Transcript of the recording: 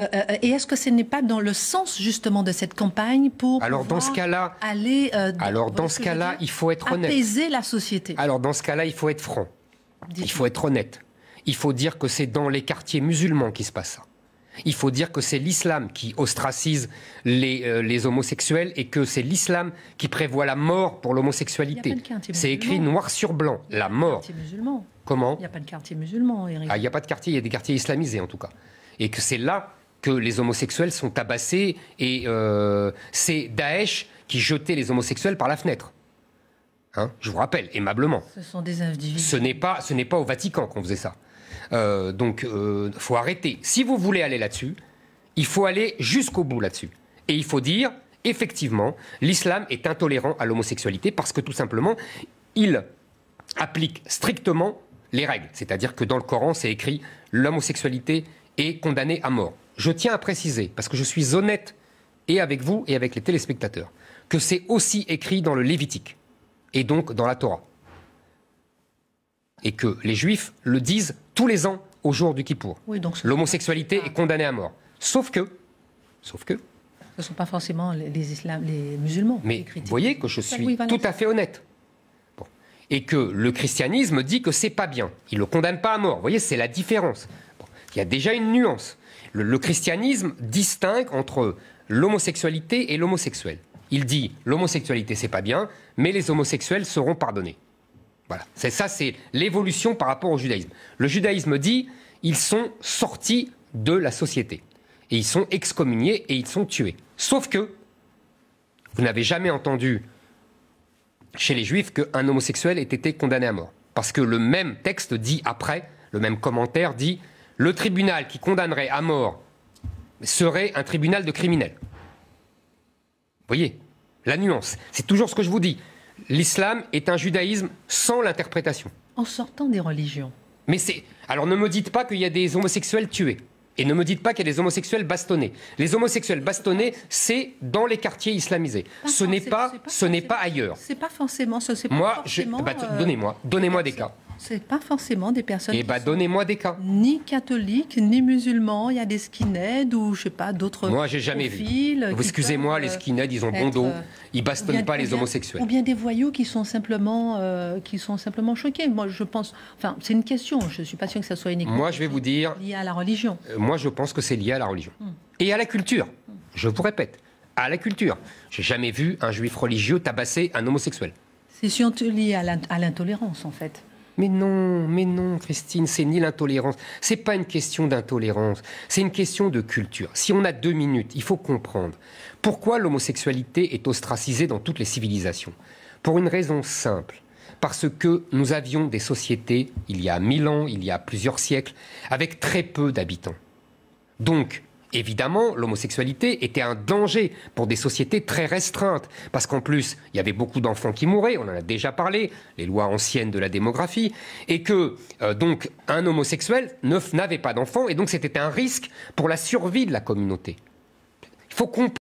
Euh, euh, euh, et est-ce que ce n'est pas dans le sens justement de cette campagne pour alors dans ce cas-là aller alors dans ce cas-là il faut être honnête apaiser la société alors dans ce cas-là il faut être franc il faut être honnête il faut dire que c'est dans les quartiers musulmans qui se passe ça il faut dire que c'est l'islam qui ostracise les, les homosexuels et que c'est l'islam qui prévoit la mort pour l'homosexualité. C'est écrit noir sur blanc, la mort. Comment Il n'y a pas de quartier musulman, Eric. Ah, il n'y a pas de quartier, il y a des quartiers islamisés en tout cas. Et que c'est là que les homosexuels sont tabassés et euh, c'est Daesh qui jetait les homosexuels par la fenêtre. Hein, je vous rappelle, aimablement. Ce sont des individus. Ce n'est pas, au Vatican qu'on faisait ça. Euh, donc, il euh, faut arrêter. Si vous voulez aller là-dessus, il faut aller jusqu'au bout là-dessus. Et il faut dire, effectivement, l'islam est intolérant à l'homosexualité parce que tout simplement, il applique strictement les règles. C'est-à-dire que dans le Coran, c'est écrit l'homosexualité est condamnée à mort je tiens à préciser, parce que je suis honnête et avec vous et avec les téléspectateurs, que c'est aussi écrit dans le Lévitique et donc dans la Torah. Et que les Juifs le disent tous les ans au jour du Kippour. L'homosexualité est condamnée à mort. Sauf que, sauf que. Ce ne sont pas forcément les, les musulmans. Mais vous voyez que je suis tout à fait honnête. Et que le christianisme dit que c'est pas bien. Il ne le condamne pas à mort. Vous voyez, c'est la différence. Il y a déjà une nuance. Le, christianisme distingue entre l'homosexualité et l'homosexuel. Il dit l'homosexualité c'est pas bien, mais les homosexuels seront pardonnés. Voilà, c'est ça, c'est l'évolution par rapport au judaïsme. Le judaïsme dit ils sont sortis de la société et ils sont excommuniés et ils sont tués. Sauf que vous n'avez jamais entendu chez les juifs qu'un homosexuel ait été condamné à mort, parce que le même texte dit après, le même commentaire dit le tribunal qui condamnerait à mort serait un tribunal de criminels. Vous voyez la nuance. C'est toujours ce que je vous dis. L'islam est un judaïsme sans l'interprétation. En sortant des religions. Mais c'est. Alors ne me dites pas qu'il y a des homosexuels tués. Et ne me dites pas qu'il y a des homosexuels bastonnés. Les homosexuels bastonnés, c'est dans les quartiers islamisés. ce n'est pas, ailleurs. ce n'est pas ailleurs. C'est pas forcément ce. Moi, je... Bah, euh, donnez-moi, donnez-moi des cas c'est pas forcément des personnes. Eh bah, donnez-moi des cas. Ni catholiques, ni musulmans. Il y a des skinheads ou je sais pas d'autres. Moi, j'ai jamais vu. Excusez-moi, les euh, skinheads, ils ont bon dos. Euh, ils bastonnent pas les homosexuels. Ou bien des voyous qui sont simplement, euh, qui sont simplement choqués. Moi, je pense. Enfin, c'est une question. Je suis pas sûr que ça soit une Moi, je vais vous dire. Lié à la religion. moi, je pense que c'est lié à la religion hmm. et à la culture. Je vous répète, à la culture. J'ai jamais vu un juif religieux tabasser un homosexuel. C'est surtout lié à l'intolérance, en fait. Mais non, mais non, Christine, c'est ni l'intolérance. C'est pas une question d'intolérance. C'est une question de culture. Si on a deux minutes, il faut comprendre pourquoi l'homosexualité est ostracisée dans toutes les civilisations. Pour une raison simple. Parce que nous avions des sociétés, il y a mille ans, il y a plusieurs siècles, avec très peu d'habitants. Donc, évidemment, l'homosexualité était un danger pour des sociétés très restreintes, parce qu'en plus, il y avait beaucoup d'enfants qui mouraient, on en a déjà parlé, les lois anciennes de la démographie, et que euh, donc un homosexuel n'avait pas d'enfants, et donc c'était un risque pour la survie de la communauté. Il faut